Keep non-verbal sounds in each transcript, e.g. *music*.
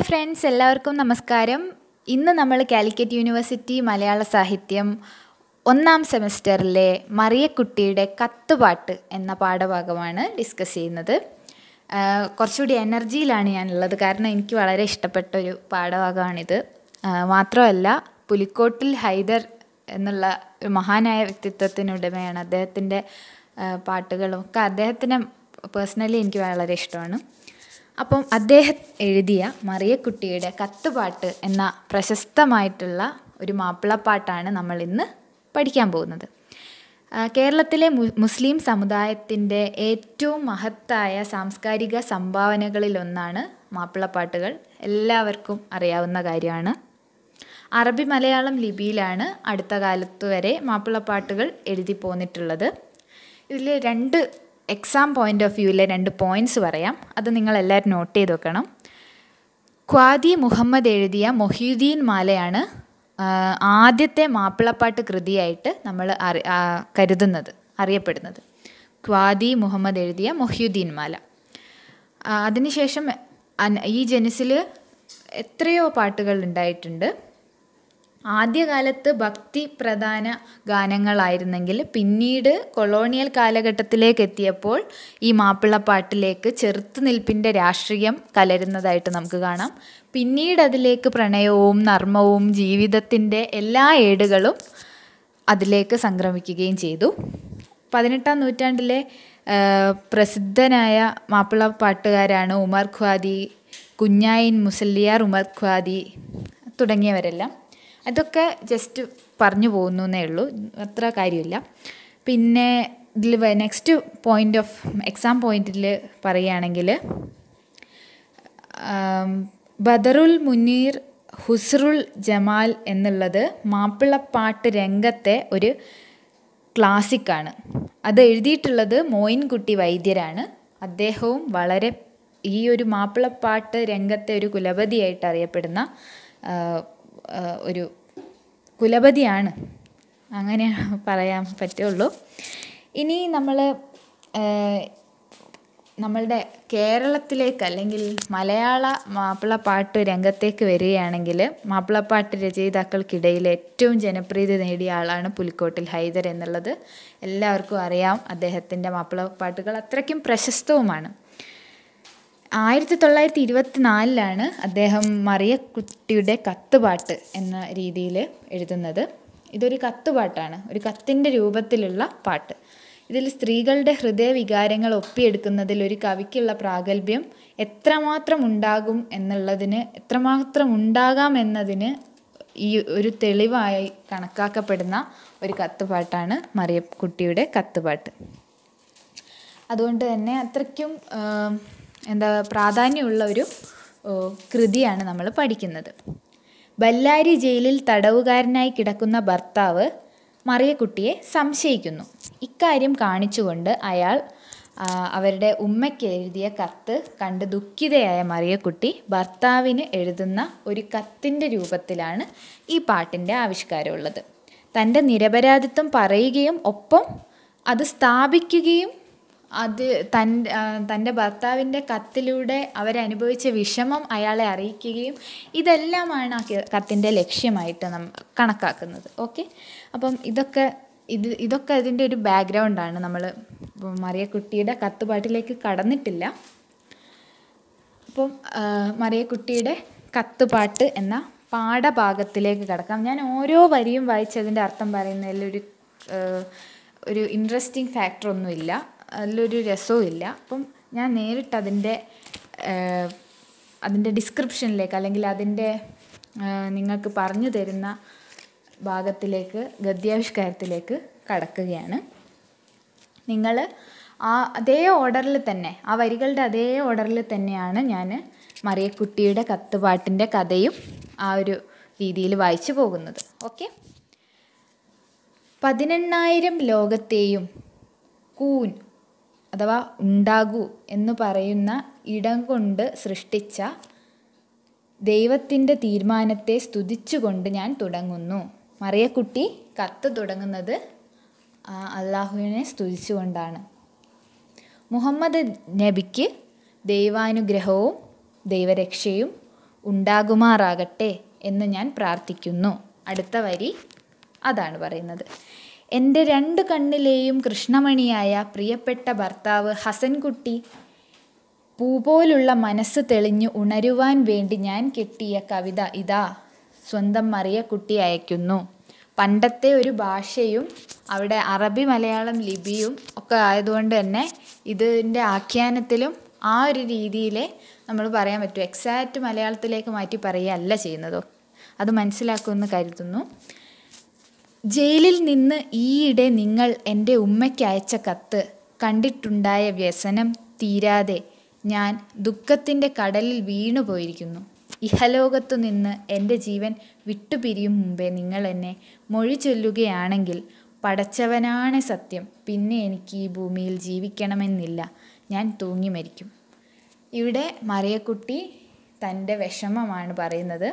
hi friends എല്ലാവർക്കും നമസ്കാരം ഇന്ന് നമ്മൾ കാലിക്കറ്റ് യൂണിവേഴ്സിറ്റി മലയാള സാഹിത്യം ഒന്നാം സെമസ്റ്ററിലെ മറിയക്കുട്ടിയുടെ കത്തുപാട്ട് എന്ന പാഠഭാഗമാണ് ഡിസ്കസ് ചെയ്യുന്നത് കുറച്ചുകൂടി എനർജിയിലാണ് ഞാനുള്ളത് കാരണം എനിക്ക് വളരെ ഇഷ്ടപ്പെട്ട ഒരു പാഠഭാഗമാണിത് മാത്രമല്ല പുലിക്കോട്ടിൽ ഹൈദർ എന്നുള്ള ഒരു മഹാനായ വ്യക്തിത്വത്തിനുടമയാണ് അദ്ദേഹത്തിൻ്റെ പാട്ടുകളും ഒക്കെ അദ്ദേഹത്തിനെ പേഴ്സണലി എനിക്ക് വളരെ ഇഷ്ടമാണ് അപ്പം അദ്ദേഹം എഴുതിയ മറിയക്കുട്ടിയുടെ കത്തുപാട്ട് എന്ന പ്രശസ്തമായിട്ടുള്ള ഒരു മാപ്പിളപ്പാട്ടാണ് നമ്മൾ ഇന്ന് പഠിക്കാൻ പോകുന്നത് കേരളത്തിലെ മുസ്ലിം സമുദായത്തിൻ്റെ ഏറ്റവും മഹത്തായ സാംസ്കാരിക സംഭാവനകളിലൊന്നാണ് മാപ്പിളപ്പാട്ടുകൾ എല്ലാവർക്കും അറിയാവുന്ന കാര്യമാണ് അറബി മലയാളം ലിപിയിലാണ് അടുത്ത കാലത്ത് വരെ മാപ്പിളപ്പാട്ടുകൾ എഴുതി പോന്നിട്ടുള്ളത് ഇതിൽ രണ്ട് എക്സാം പോയിൻ്റ് ഓഫ് വ്യൂവിലെ രണ്ട് പോയിൻറ്റ്സ് പറയാം അത് നിങ്ങൾ എല്ലാവരും നോട്ട് ചെയ്ത് വെക്കണം ക്വാദി മുഹമ്മദ് എഴുതിയ മൊഹീദ്ദീൻ മാലയാണ് ആദ്യത്തെ മാപ്പിളപ്പാട്ട് കൃതിയായിട്ട് നമ്മൾ അറി കരുതുന്നത് അറിയപ്പെടുന്നത് ക്വാദി മുഹമ്മദ് എഴുതിയ മൊഹ്യുദ്ദീൻ മാല അതിനുശേഷം ഈ ജനസിൽ എത്രയോ പാട്ടുകൾ ഉണ്ടായിട്ടുണ്ട് ആദ്യകാലത്ത് ഭക്തി പ്രധാന ഗാനങ്ങളായിരുന്നെങ്കിൽ പിന്നീട് കൊളോണിയൽ കാലഘട്ടത്തിലേക്ക് എത്തിയപ്പോൾ ഈ മാപ്പിളപ്പാട്ടിലേക്ക് ചെറുത്തുനിൽപ്പിൻ്റെ രാഷ്ട്രീയം കലരുന്നതായിട്ട് നമുക്ക് കാണാം പിന്നീട് അതിലേക്ക് പ്രണയവും നർമ്മവും ജീവിതത്തിൻ്റെ എല്ലാ ഏടുകളും അതിലേക്ക് സംക്രമിക്കുകയും ചെയ്തു പതിനെട്ടാം നൂറ്റാണ്ടിലെ പ്രസിദ്ധനായ മാപ്പിളപ്പാട്ടുകാരാണ് ഉമർ ഖ്വാദി കുഞ്ഞായിൻ മുസല്ലിയാർ ഉമർ ഖ്വാദി തുടങ്ങിയവരെല്ലാം അതൊക്കെ ജസ്റ്റ് പറഞ്ഞു പോകുന്നു എന്നേ ഉള്ളൂ അത്ര കാര്യമില്ല പിന്നെ ഇതിൽ നെക്സ്റ്റ് പോയിൻ്റ് ഓഫ് എക്സാം പോയിന്റിൽ പറയുകയാണെങ്കിൽ ബദറുൽ മുനീർ ഹുസ്രുൽ ജമാൽ എന്നുള്ളത് മാപ്പിളപ്പാട്ട് രംഗത്തെ ഒരു ക്ലാസിക്കാണ് അത് എഴുതിയിട്ടുള്ളത് മോയിൻകുട്ടി വൈദ്യരാണ് അദ്ദേഹവും വളരെ ഈ ഒരു മാപ്പിളപ്പാട്ട് രംഗത്തെ ഒരു കുലപതിയായിട്ട് അറിയപ്പെടുന്ന ഒരു കുലപതിയാണ് അങ്ങനെ പറയാൻ പറ്റുള്ളൂ ഇനി നമ്മൾ നമ്മളുടെ കേരളത്തിലേക്ക് അല്ലെങ്കിൽ മലയാള മാപ്പിളപ്പാട്ട് രംഗത്തേക്ക് വരികയാണെങ്കിൽ മാപ്പിളപ്പാട്ട് രചയിതാക്കൾക്കിടയിൽ ഏറ്റവും ജനപ്രീതി നേടിയ ആളാണ് പുലിക്കോട്ടിൽ ഹൈദർ എന്നുള്ളത് എല്ലാവർക്കും അറിയാം അദ്ദേഹത്തിൻ്റെ മാപ്പിളപ്പാട്ടുകൾ അത്രയ്ക്കും പ്രശസ്തവുമാണ് ആയിരത്തി തൊള്ളായിരത്തി ഇരുപത്തി നാലിലാണ് അദ്ദേഹം മറിയ കുട്ടിയുടെ കത്തുപാട്ട് എന്ന രീതിയിൽ എഴുതുന്നത് ഇതൊരു കത്തുപാട്ടാണ് ഒരു കത്തിൻ്റെ രൂപത്തിലുള്ള പാട്ട് ഇതിൽ സ്ത്രീകളുടെ ഹൃദയവികാരങ്ങൾ ഒപ്പിയെടുക്കുന്നതിൽ ഒരു കവിക്കുള്ള പ്രാഗൽഭ്യം എത്രമാത്രം ഉണ്ടാകും എന്നുള്ളതിന് എത്രമാത്രം ഉണ്ടാകാം എന്നതിന് ഈ ഒരു തെളിവായി കണക്കാക്കപ്പെടുന്ന ഒരു കത്തുപാട്ടാണ് മറിയക്കുട്ടിയുടെ കത്തുപാട്ട് അതുകൊണ്ട് തന്നെ അത്രയ്ക്കും എന്താ പ്രാധാന്യമുള്ള ഒരു കൃതിയാണ് നമ്മൾ പഠിക്കുന്നത് ബല്ലാരി ജയിലിൽ തടവുകാരനായി കിടക്കുന്ന ഭർത്താവ് മറിയക്കുട്ടിയെ സംശയിക്കുന്നു ഇക്കാര്യം കാണിച്ചുകൊണ്ട് അയാൾ അവരുടെ ഉമ്മയ്ക്ക് എഴുതിയ കത്ത് കണ്ട് ദുഃഖിതയായ മറിയക്കുട്ടി ഭർത്താവിന് എഴുതുന്ന ഒരു കത്തിൻ്റെ രൂപത്തിലാണ് ഈ പാട്ടിൻ്റെ ആവിഷ്കാരമുള്ളത് തൻ്റെ നിരപരാധിത്വം പറയുകയും ഒപ്പം അത് സ്ഥാപിക്കുകയും അത് തൻ തൻ്റെ ഭർത്താവിൻ്റെ കത്തിലൂടെ അവരനുഭവിച്ച വിഷമം അയാളെ അറിയിക്കുകയും ഇതെല്ലാമാണ് ആ കത്തിൻ്റെ ലക്ഷ്യമായിട്ട് നമ്മൾ കണക്കാക്കുന്നത് ഓക്കെ അപ്പം ഇതൊക്കെ ഇത് ഇതൊക്കെ അതിൻ്റെ ഒരു ബാക്ക്ഗ്രൗണ്ടാണ് നമ്മൾ മറിയക്കുട്ടിയുടെ കത്തുപാട്ടിലേക്ക് കടന്നിട്ടില്ല അപ്പം മറിയക്കുട്ടിയുടെ കത്തുപാട്ട് എന്ന പാഠഭാഗത്തിലേക്ക് കടക്കാം ഞാൻ ഓരോ വരിയും വായിച്ചതിൻ്റെ അർത്ഥം പറയുന്നതിൽ ഒരു ഒരു ഇൻട്രസ്റ്റിംഗ് ഫാക്ടർ ഒന്നുമില്ല അതിലൊരു രസവും ഇല്ല അപ്പം ഞാൻ നേരിട്ട് അതിൻ്റെ അതിൻ്റെ ഡിസ്ക്രിപ്ഷനിലേക്ക് അല്ലെങ്കിൽ അതിൻ്റെ നിങ്ങൾക്ക് പറഞ്ഞു തരുന്ന ഭാഗത്തിലേക്ക് ഗദ്യാവിഷ്കാരത്തിലേക്ക് കടക്കുകയാണ് നിങ്ങൾ ആ അതേ ഓർഡറിൽ തന്നെ ആ വരികളുടെ അതേ ഓർഡറിൽ തന്നെയാണ് ഞാൻ മറിയക്കുട്ടിയുടെ കത്തുപാട്ടിൻ്റെ കഥയും ആ ഒരു രീതിയിൽ വായിച്ചു പോകുന്നത് ഓക്കെ പതിനെണ്ണായിരം ലോകത്തെയും കൂൻ അഥവാ ഉണ്ടാകൂ എന്ന് പറയുന്ന ഇടം കൊണ്ട് സൃഷ്ടിച്ച ദൈവത്തിൻ്റെ തീരുമാനത്തെ സ്തുതിച്ചുകൊണ്ട് ഞാൻ തുടങ്ങുന്നു മറിയക്കുട്ടി കത്ത് തുടങ്ങുന്നത് അള്ളാഹുവിനെ സ്തുതിച്ചുകൊണ്ടാണ് മുഹമ്മദ് നബിക്ക് ദൈവാനുഗ്രഹവും ദൈവരക്ഷയും ഉണ്ടാകുമാറാകട്ടെ എന്ന് ഞാൻ പ്രാർത്ഥിക്കുന്നു അടുത്ത വരി അതാണ് പറയുന്നത് എൻ്റെ രണ്ട് കണ്ണിലെയും കൃഷ്ണമണിയായ പ്രിയപ്പെട്ട ഭർത്താവ് ഹസൻകുട്ടി പൂ മനസ്സ് തെളിഞ്ഞു ഉണരുവാൻ വേണ്ടി ഞാൻ കെട്ടിയ കവിത ഇതാ സ്വന്തം മറിയക്കുട്ടി അയക്കുന്നു പണ്ടത്തെ ഒരു ഭാഷയും അവിടെ അറബി മലയാളം ലിപിയും ഒക്കെ ആയതുകൊണ്ട് തന്നെ ഇതിൻ്റെ ആഖ്യാനത്തിലും ആ ഒരു രീതിയിലെ നമ്മൾ പറയാൻ പറ്റും എക്സാക്റ്റ് മലയാളത്തിലേക്ക് മാറ്റി പറയുകയല്ല ചെയ്യുന്നതോ അത് മനസ്സിലാക്കുമെന്ന് കരുതുന്നു ജയിലിൽ നിന്ന് ഈയിടെ നിങ്ങൾ എൻ്റെ ഉമ്മയ്ക്ക് അയച്ച കത്ത് കണ്ടിട്ടുണ്ടായ വ്യസനം തീരാതെ ഞാൻ ദുഃഖത്തിൻ്റെ കടലിൽ വീണുപോയിരിക്കുന്നു ഇഹലോകത്തു നിന്ന് എൻ്റെ ജീവൻ വിട്ടുപിരിയും മുമ്പേ നിങ്ങൾ എന്നെ മൊഴി ചൊല്ലുകയാണെങ്കിൽ പടച്ചവനാണ് സത്യം പിന്നെ എനിക്ക് ഈ ഭൂമിയിൽ ജീവിക്കണമെന്നില്ല ഞാൻ തൂങ്ങി മരിക്കും ഇവിടെ മറിയക്കുട്ടി തൻ്റെ വിഷമമാണ് പറയുന്നത്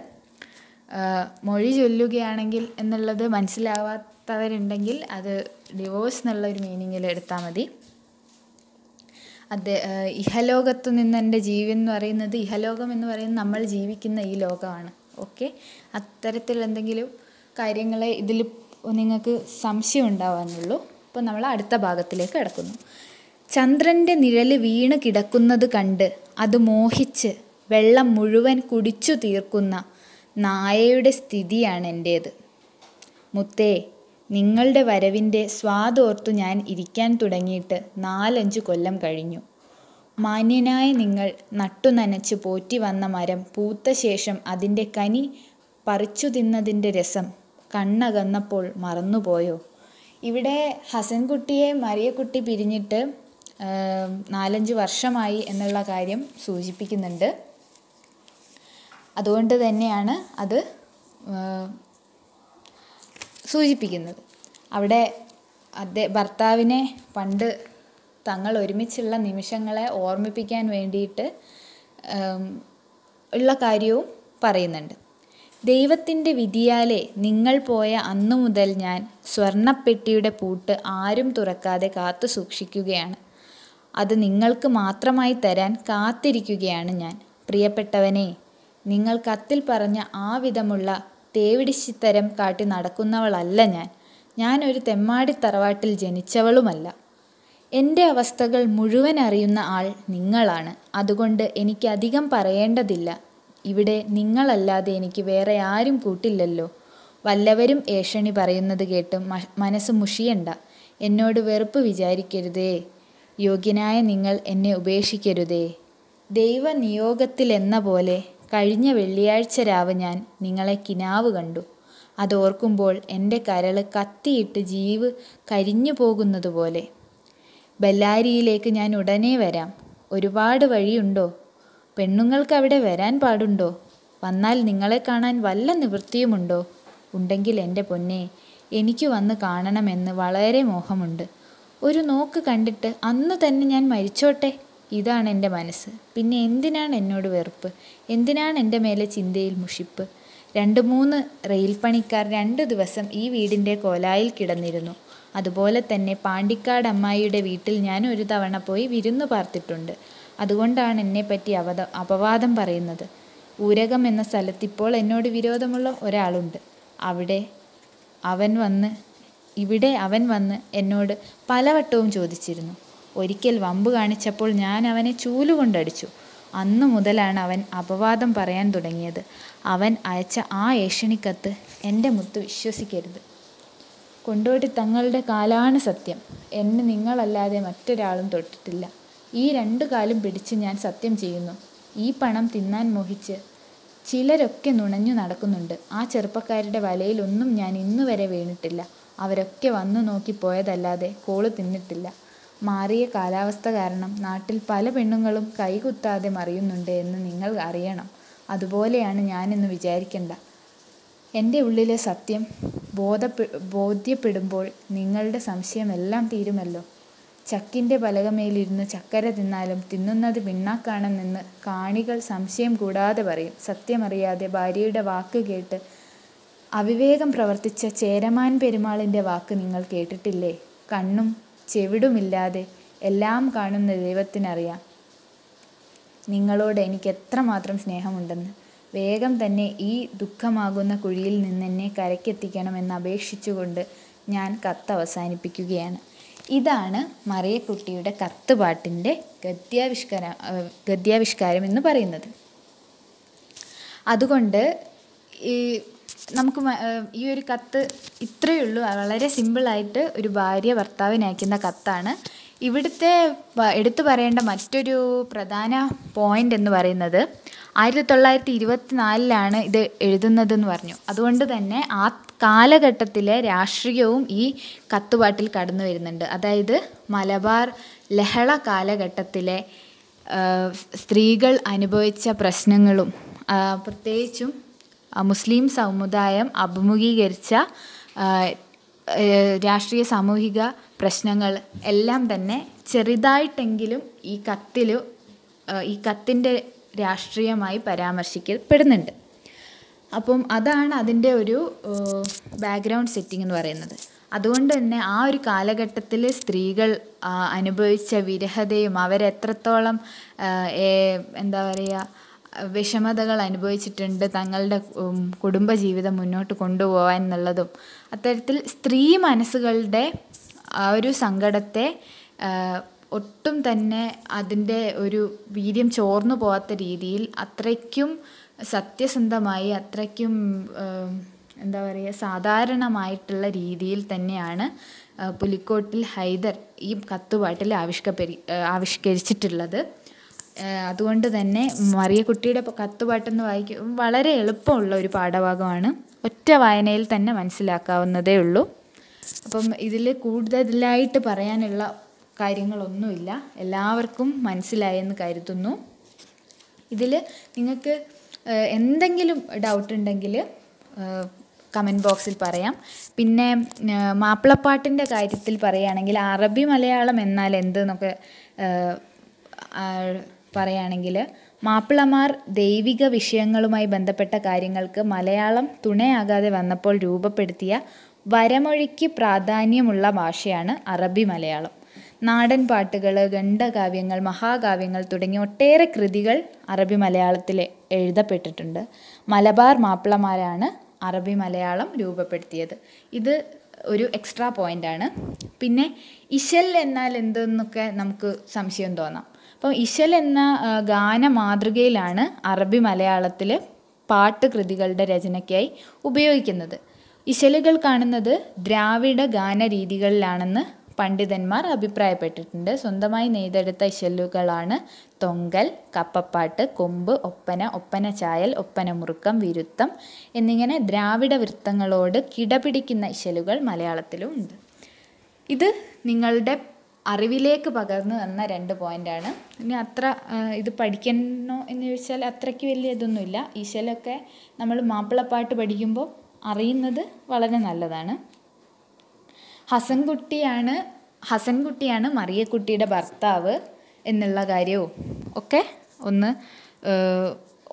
മൊഴി ചൊല്ലുകയാണെങ്കിൽ എന്നുള്ളത് മനസ്സിലാവാത്തവരുണ്ടെങ്കിൽ അത് ഡിവോഴ്സ് എന്നുള്ള ഒരു മീനിങ്ങിൽ എടുത്താൽ മതി അതെ ഇഹലോകത്തു നിന്ന് എൻ്റെ ജീവൻ എന്ന് പറയുന്നത് ഇഹലോകം എന്ന് പറയുന്നത് നമ്മൾ ജീവിക്കുന്ന ഈ ലോകമാണ് ഓക്കെ അത്തരത്തിൽ എന്തെങ്കിലും കാര്യങ്ങളെ ഇതിൽ നിങ്ങൾക്ക് സംശയം ഉണ്ടാവാന്നുള്ളൂ അപ്പോൾ നമ്മൾ അടുത്ത ഭാഗത്തിലേക്ക് കിടക്കുന്നു ചന്ദ്രൻ്റെ നിഴല് വീണ് കിടക്കുന്നത് കണ്ട് അത് മോഹിച്ച് വെള്ളം മുഴുവൻ കുടിച്ചു തീർക്കുന്ന നായയുടെ സ്ഥിതിയാണ് എൻ്റേത് മുത്തേ നിങ്ങളുടെ വരവിൻ്റെ സ്വാദോർത്തു ഞാൻ ഇരിക്കാൻ തുടങ്ങിയിട്ട് നാലഞ്ച് കൊല്ലം കഴിഞ്ഞു മാന്യനായ നിങ്ങൾ നട്ടുനനച്ച് പോറ്റി വന്ന മരം പൂത്ത ശേഷം അതിൻ്റെ കനി പറിച്ചു തിന്നതിൻ്റെ രസം കണ്ണകന്നപ്പോൾ മറന്നുപോയോ ഇവിടെ ഹസൻകുട്ടിയെ മറിയക്കുട്ടി പിരിഞ്ഞിട്ട് നാലഞ്ച് വർഷമായി എന്നുള്ള കാര്യം സൂചിപ്പിക്കുന്നുണ്ട് അതുകൊണ്ട് തന്നെയാണ് അത് സൂചിപ്പിക്കുന്നത് അവിടെ അദ്ദേ ഭർത്താവിനെ പണ്ട് തങ്ങൾ ഒരുമിച്ചുള്ള നിമിഷങ്ങളെ ഓർമ്മിപ്പിക്കാൻ വേണ്ടിയിട്ട് ഉള്ള കാര്യവും പറയുന്നുണ്ട് ദൈവത്തിൻ്റെ വിധിയാലെ നിങ്ങൾ പോയ അന്നു മുതൽ ഞാൻ സ്വർണപ്പെട്ടിയുടെ പൂട്ട് ആരും തുറക്കാതെ കാത്തു സൂക്ഷിക്കുകയാണ് അത് നിങ്ങൾക്ക് മാത്രമായി തരാൻ കാത്തിരിക്കുകയാണ് ഞാൻ പ്രിയപ്പെട്ടവനെ നിങ്ങൾ കത്തിൽ പറഞ്ഞ ആ വിധമുള്ള തേവിടിശിത്തരം കാട്ടി നടക്കുന്നവളല്ല ഞാൻ ഞാനൊരു തെമ്മാടി തറവാട്ടിൽ ജനിച്ചവളുമല്ല എൻ്റെ അവസ്ഥകൾ മുഴുവൻ അറിയുന്ന ആൾ നിങ്ങളാണ് അതുകൊണ്ട് എനിക്ക് അധികം പറയേണ്ടതില്ല ഇവിടെ നിങ്ങളല്ലാതെ എനിക്ക് വേറെ ആരും കൂട്ടില്ലല്ലോ വല്ലവരും ഏഷണി പറയുന്നത് കേട്ട് മനസ്സ് മുഷിയണ്ട എന്നോട് വെറുപ്പ് വിചാരിക്കരുതേ യോഗ്യനായ നിങ്ങൾ എന്നെ ഉപേക്ഷിക്കരുതേ ദൈവനിയോഗത്തിലെന്ന പോലെ കഴിഞ്ഞ വെള്ളിയാഴ്ച രാവ് ഞാൻ നിങ്ങളെ കിനാവ് കണ്ടു അതോർക്കുമ്പോൾ എൻ്റെ കരൾ കത്തിയിട്ട് ജീവ് കരിഞ്ഞു പോകുന്നതുപോലെ ബെല്ലാരിയിലേക്ക് ഞാൻ ഉടനെ വരാം ഒരുപാട് വഴിയുണ്ടോ പെണ്ണുങ്ങൾക്ക് അവിടെ വരാൻ പാടുണ്ടോ വന്നാൽ നിങ്ങളെ കാണാൻ വല്ല നിവൃത്തിയുമുണ്ടോ ഉണ്ടെങ്കിൽ എൻ്റെ പൊന്നെ എനിക്ക് വന്ന് കാണണമെന്ന് വളരെ മോഹമുണ്ട് ഒരു നോക്ക് കണ്ടിട്ട് അന്ന് തന്നെ ഞാൻ മരിച്ചോട്ടെ ഇതാണ് എൻ്റെ മനസ്സ് പിന്നെ എന്തിനാണ് എന്നോട് വെറുപ്പ് എന്തിനാണ് എൻ്റെ മേലെ ചിന്തയിൽ മുഷിപ്പ് രണ്ട് മൂന്ന് റെയിൽ പണിക്കാർ രണ്ട് ദിവസം ഈ വീടിൻ്റെ കോലായിൽ കിടന്നിരുന്നു അതുപോലെ തന്നെ പാണ്ടിക്കാട് അമ്മായിയുടെ വീട്ടിൽ ഞാൻ ഒരു തവണ പോയി വിരുന്നു പാർത്തിട്ടുണ്ട് അതുകൊണ്ടാണ് എന്നെപ്പറ്റി അവത അപവാദം പറയുന്നത് ഊരകം എന്ന സ്ഥലത്ത് ഇപ്പോൾ എന്നോട് വിരോധമുള്ള ഒരാളുണ്ട് അവിടെ അവൻ വന്ന് ഇവിടെ അവൻ വന്ന് എന്നോട് പലവട്ടവും ചോദിച്ചിരുന്നു ഒരിക്കൽ വമ്പ് കാണിച്ചപ്പോൾ ഞാൻ അവനെ ചൂലുകൊണ്ടടിച്ചു അന്നു മുതലാണ് അവൻ അപവാദം പറയാൻ തുടങ്ങിയത് അവൻ അയച്ച ആ ഏഷണിക്കത്ത് എൻ്റെ മുത്ത് വിശ്വസിക്കരുത് കൊണ്ടോട്ടി തങ്ങളുടെ കാലാണ് സത്യം എന്നെ നിങ്ങളല്ലാതെ മറ്റൊരാളും തൊട്ടിട്ടില്ല ഈ രണ്ടു കാലും പിടിച്ച് ഞാൻ സത്യം ചെയ്യുന്നു ഈ പണം തിന്നാൻ മോഹിച്ച് ചിലരൊക്കെ നുണഞ്ഞു നടക്കുന്നുണ്ട് ആ ചെറുപ്പക്കാരുടെ വലയിലൊന്നും ഞാൻ ഇന്നുവരെ വീണിട്ടില്ല അവരൊക്കെ വന്നു നോക്കി പോയതല്ലാതെ കോള് തിന്നിട്ടില്ല മാറിയ കാലാവസ്ഥ കാരണം നാട്ടിൽ പല പെണ്ണുങ്ങളും കൈകുത്താതെ മറിയുന്നുണ്ട് എന്ന് നിങ്ങൾ അറിയണം അതുപോലെയാണ് ഞാനെന്ന് വിചാരിക്കേണ്ട എൻ്റെ ഉള്ളിലെ സത്യം ബോധപ്പെ ബോധ്യപ്പെടുമ്പോൾ നിങ്ങളുടെ സംശയമെല്ലാം തീരുമല്ലോ ചക്കിൻ്റെ പലകമേലിരുന്ന് ചക്കര തിന്നാലും തിന്നുന്നത് പിണ്ണാക്കാണെന്ന് കാണികൾ സംശയം കൂടാതെ പറയും സത്യമറിയാതെ ഭാര്യയുടെ വാക്ക് കേട്ട് അവിവേകം പ്രവർത്തിച്ച ചേരമാൻ പെരുമാളിൻ്റെ വാക്ക് നിങ്ങൾ കേട്ടിട്ടില്ലേ കണ്ണും ചെവിടുമില്ലാതെ എല്ലാം കാണുന്ന ദൈവത്തിനറിയാം നിങ്ങളോട് എനിക്ക് എത്രമാത്രം സ്നേഹമുണ്ടെന്ന് വേഗം തന്നെ ഈ ദുഃഖമാകുന്ന കുഴിയിൽ നിന്ന് എന്നെ കരയ്ക്കെത്തിക്കണമെന്ന് അപേക്ഷിച്ചുകൊണ്ട് ഞാൻ കത്ത് അവസാനിപ്പിക്കുകയാണ് ഇതാണ് മറിയക്കുട്ടിയുടെ കത്ത് പാട്ടിൻ്റെ ഗദ്യാവിഷ്കാര ഗദ്യാവിഷ്കാരം എന്ന് പറയുന്നത് അതുകൊണ്ട് ഈ നമുക്ക് ഈ ഒരു കത്ത് ഇത്രയേ ഉള്ളൂ വളരെ സിമ്പിളായിട്ട് ഒരു ഭാര്യ ഭർത്താവിന് അയക്കുന്ന കത്താണ് ഇവിടുത്തെ എടുത്തു പറയേണ്ട മറ്റൊരു പ്രധാന പോയിന്റ് എന്ന് പറയുന്നത് ആയിരത്തി തൊള്ളായിരത്തി ഇരുപത്തി നാലിലാണ് ഇത് എഴുതുന്നതെന്ന് പറഞ്ഞു അതുകൊണ്ട് തന്നെ ആ കാലഘട്ടത്തിലെ രാഷ്ട്രീയവും ഈ കത്തുപാട്ടിൽ കടന്നു വരുന്നുണ്ട് അതായത് മലബാർ ലഹള കാലഘട്ടത്തിലെ സ്ത്രീകൾ അനുഭവിച്ച പ്രശ്നങ്ങളും പ്രത്യേകിച്ചും മുസ്ലിം സമുദായം അഭിമുഖീകരിച്ച രാഷ്ട്രീയ സാമൂഹിക പ്രശ്നങ്ങൾ എല്ലാം തന്നെ ചെറുതായിട്ടെങ്കിലും ഈ കത്തിൽ ഈ കത്തിൻ്റെ രാഷ്ട്രീയമായി പരാമർശിക്കപ്പെടുന്നുണ്ട് അപ്പം അതാണ് അതിൻ്റെ ഒരു ബാക്ക്ഗ്രൗണ്ട് സെറ്റിംഗ് എന്ന് പറയുന്നത് അതുകൊണ്ട് തന്നെ ആ ഒരു കാലഘട്ടത്തിൽ സ്ത്രീകൾ അനുഭവിച്ച വിരഹതയും അവരെത്രത്തോളം എന്താ പറയുക വിഷമതകൾ അനുഭവിച്ചിട്ടുണ്ട് തങ്ങളുടെ കുടുംബജീവിതം മുന്നോട്ട് കൊണ്ടുപോകാൻ എന്നുള്ളതും അത്തരത്തിൽ സ്ത്രീ മനസ്സുകളുടെ ആ ഒരു സങ്കടത്തെ ഒട്ടും തന്നെ അതിൻ്റെ ഒരു വീര്യം ചോർന്നു പോകാത്ത രീതിയിൽ അത്രയ്ക്കും സത്യസന്ധമായി അത്രയ്ക്കും എന്താ പറയുക സാധാരണമായിട്ടുള്ള രീതിയിൽ തന്നെയാണ് പുലിക്കോട്ടിൽ ഹൈദർ ഈ കത്തുപാട്ടിൽ ആവിഷ്കരി ആവിഷ്കരിച്ചിട്ടുള്ളത് അതുകൊണ്ട് തന്നെ മറിയക്കുട്ടിയുടെ കത്തുപാട്ടെന്ന് വായിക്കും വളരെ എളുപ്പമുള്ള ഒരു പാഠഭാഗമാണ് ഒറ്റ വായനയിൽ തന്നെ മനസ്സിലാക്കാവുന്നതേ ഉള്ളൂ അപ്പം ഇതിൽ കൂടുതലായിട്ട് പറയാനുള്ള കാര്യങ്ങളൊന്നുമില്ല എല്ലാവർക്കും മനസ്സിലായെന്ന് കരുതുന്നു ഇതിൽ നിങ്ങൾക്ക് എന്തെങ്കിലും ഡൗട്ട് ഉണ്ടെങ്കിൽ കമൻറ്റ് ബോക്സിൽ പറയാം പിന്നെ മാപ്പിളപ്പാട്ടിൻ്റെ കാര്യത്തിൽ പറയുകയാണെങ്കിൽ അറബി മലയാളം എന്നാൽ എന്തെന്നൊക്കെ പറയുകയാണെങ്കിൽ മാപ്പിളമാർ ദൈവിക വിഷയങ്ങളുമായി ബന്ധപ്പെട്ട കാര്യങ്ങൾക്ക് മലയാളം തുണയാകാതെ വന്നപ്പോൾ രൂപപ്പെടുത്തിയ വരമൊഴിക്ക് പ്രാധാന്യമുള്ള ഭാഷയാണ് അറബി മലയാളം നാടൻ പാട്ടുകൾ ഖണ്ഡകാവ്യങ്ങൾ മഹാകാവ്യങ്ങൾ തുടങ്ങിയ ഒട്ടേറെ കൃതികൾ അറബി മലയാളത്തിൽ എഴുതപ്പെട്ടിട്ടുണ്ട് മലബാർ മാപ്പിളമാരാണ് അറബി മലയാളം രൂപപ്പെടുത്തിയത് ഇത് ഒരു എക്സ്ട്രാ പോയിൻ്റാണ് പിന്നെ ഇശൽ എന്നാൽ എന്തെന്നൊക്കെ നമുക്ക് സംശയം തോന്നാം അപ്പം ഇശൽ എന്ന ഗാന മാതൃകയിലാണ് അറബി മലയാളത്തിൽ പാട്ട് കൃതികളുടെ രചനയ്ക്കായി ഉപയോഗിക്കുന്നത് ഇശലുകൾ കാണുന്നത് ദ്രാവിഡ ഗാന രീതികളിലാണെന്ന് പണ്ഡിതന്മാർ അഭിപ്രായപ്പെട്ടിട്ടുണ്ട് സ്വന്തമായി നെയ്തെടുത്ത ഇശലുകളാണ് തൊങ്കൽ കപ്പപ്പാട്ട് കൊമ്പ് ഒപ്പന ഒപ്പന ചായൽ ഒപ്പന മുറുക്കം വിരുത്തം എന്നിങ്ങനെ ദ്രാവിഡ വൃത്തങ്ങളോട് കിടപിടിക്കുന്ന ഇശലുകൾ മലയാളത്തിലും ഉണ്ട് ഇത് നിങ്ങളുടെ അറിവിലേക്ക് പകർന്നു തന്ന രണ്ട് പോയിൻ്റാണ് ഇനി അത്ര ഇത് പഠിക്കണോ എന്ന് ചോദിച്ചാൽ അത്രയ്ക്ക് വലിയ ഇതൊന്നുമില്ല ഈശോയിലൊക്കെ നമ്മൾ മാപ്പിളപ്പാട്ട് പഠിക്കുമ്പോൾ അറിയുന്നത് വളരെ നല്ലതാണ് ഹസൻകുട്ടിയാണ് ഹസൻകുട്ടിയാണ് മറിയക്കുട്ടിയുടെ ഭർത്താവ് എന്നുള്ള കാര്യവും ഒക്കെ ഒന്ന്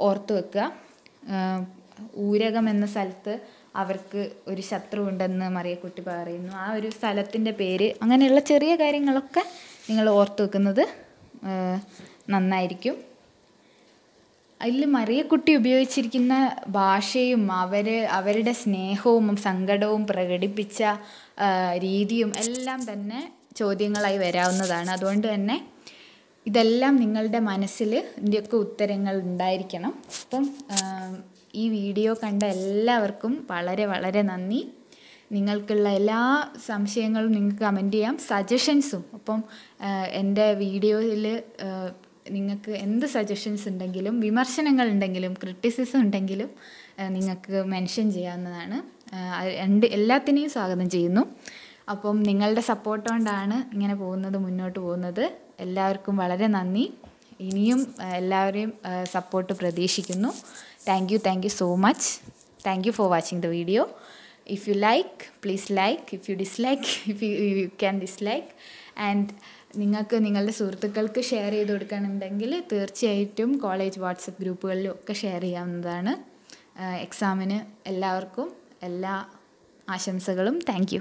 ഓർത്തു വെക്കുക ഊരകം എന്ന സ്ഥലത്ത് അവർക്ക് ഒരു ശത്രു ഉണ്ടെന്ന് മറിയക്കുട്ടി പറയുന്നു ആ ഒരു സ്ഥലത്തിൻ്റെ പേര് അങ്ങനെയുള്ള ചെറിയ കാര്യങ്ങളൊക്കെ നിങ്ങൾ ഓർത്ത് വെക്കുന്നത് നന്നായിരിക്കും അതിൽ മറിയക്കുട്ടി ഉപയോഗിച്ചിരിക്കുന്ന ഭാഷയും അവർ അവരുടെ സ്നേഹവും സങ്കടവും പ്രകടിപ്പിച്ച രീതിയും എല്ലാം തന്നെ ചോദ്യങ്ങളായി വരാവുന്നതാണ് അതുകൊണ്ട് തന്നെ ഇതെല്ലാം നിങ്ങളുടെ മനസ്സിൽ ഇതിൻ്റെയൊക്കെ ഉത്തരങ്ങൾ ഉണ്ടായിരിക്കണം അപ്പം ഈ വീഡിയോ കണ്ട എല്ലാവർക്കും വളരെ വളരെ നന്ദി നിങ്ങൾക്കുള്ള എല്ലാ സംശയങ്ങളും നിങ്ങൾക്ക് കമൻറ്റ് ചെയ്യാം സജഷൻസും ഒപ്പം എൻ്റെ വീഡിയോയിൽ നിങ്ങൾക്ക് എന്ത് സജഷൻസ് ഉണ്ടെങ്കിലും വിമർശനങ്ങൾ ഉണ്ടെങ്കിലും ക്രിറ്റിസിസം ഉണ്ടെങ്കിലും നിങ്ങൾക്ക് മെൻഷൻ ചെയ്യാവുന്നതാണ് രണ്ട് എല്ലാത്തിനെയും സ്വാഗതം ചെയ്യുന്നു അപ്പം നിങ്ങളുടെ സപ്പോർട്ട് കൊണ്ടാണ് ഇങ്ങനെ പോകുന്നത് മുന്നോട്ട് പോകുന്നത് എല്ലാവർക്കും വളരെ നന്ദി ഇനിയും എല്ലാവരെയും സപ്പോർട്ട് പ്രതീക്ഷിക്കുന്നു thank you thank you so much thank you for watching the video if you like please like if you dislike *laughs* if you, you can dislike and നിങ്ങൾക്ക് നിങ്ങളുടെ സുഹൃത്തുക്കൾക്ക് ഷെയർ ചെയ്ത് കൊടുക്കണമെന്നുണ്ടെങ്കിൽ തീർച്ചയായിട്ടും കോളേജ് വാട്സപ്പ് ഗ്രൂപ്പുകളിലും ഒക്കെ ഷെയർ ചെയ്യാവുന്നതാണ് എക്സാമിന് എല്ലാവർക്കും എല്ലാ ആശംസകളും താങ്ക്